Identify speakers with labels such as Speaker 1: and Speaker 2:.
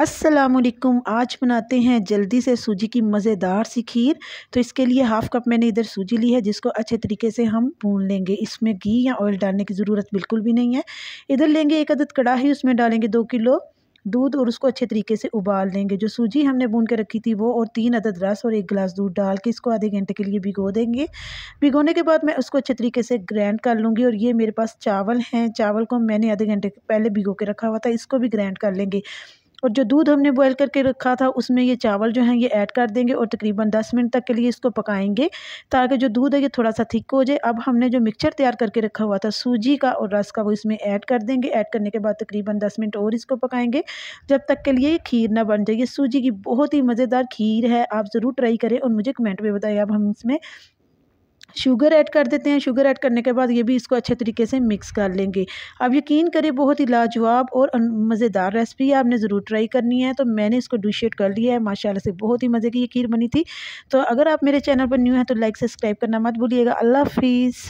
Speaker 1: असलकुम आज बनाते हैं जल्दी से सूजी की मज़ेदार सी खीर तो इसके लिए हाफ़ कप मैंने इधर सूजी ली है जिसको अच्छे तरीके से हम भून लेंगे इसमें घी या ऑयल डालने की ज़रूरत बिल्कुल भी नहीं है इधर लेंगे एक अदद कड़ाही उसमें डालेंगे दो किलो दूध और उसको अच्छे तरीके से उबाल लेंगे जो सूजी हमने भून के रखी थी वो और तीन अदद रस और एक गिलास दूध डाल के इसको आधे घंटे के लिए भिगो देंगे भिगोने के बाद मैं उसको अच्छे तरीके से ग्रैंड कर लूँगी और ये मेरे पास चावल हैं चावल को मैंने आधे घंटे पहले भिगो के रखा हुआ था इसको भी ग्रैंड कर लेंगे और जो दूध हमने बॉयल करके रखा था उसमें ये चावल जो हैं ये ऐड कर देंगे और तकरीबन दस मिनट तक के लिए इसको पकाएंगे ताकि जो दूध है ये थोड़ा सा थिक हो जाए अब हमने जो मिक्सचर तैयार करके रखा हुआ था सूजी का और रस का वो इसमें ऐड कर देंगे ऐड करने के बाद तकरीबन दस मिनट और इसको पकाएंगे जब तक के लिए खीर ना बन जाए सूजी की बहुत ही मज़ेदार खीर है आप ज़रूर ट्राई करें और मुझे कमेंट में बताइए अब हम इसमें शुगर ऐड कर देते हैं शुगर ऐड करने के बाद ये भी इसको अच्छे तरीके से मिक्स कर लेंगे अब यकीन करें बहुत ही लाजवाब और मज़ेदार रेसिपी है आपने ज़रूर ट्राई करनी है तो मैंने इसको डिशेट कर लिया है माशाल्लाह से बहुत ही मज़े की ये खीर बनी थी तो अगर आप मेरे चैनल पर न्यू हैं तो लाइक सब्सक्राइब करना मत भूलिएगा अल्लाह हाफिज़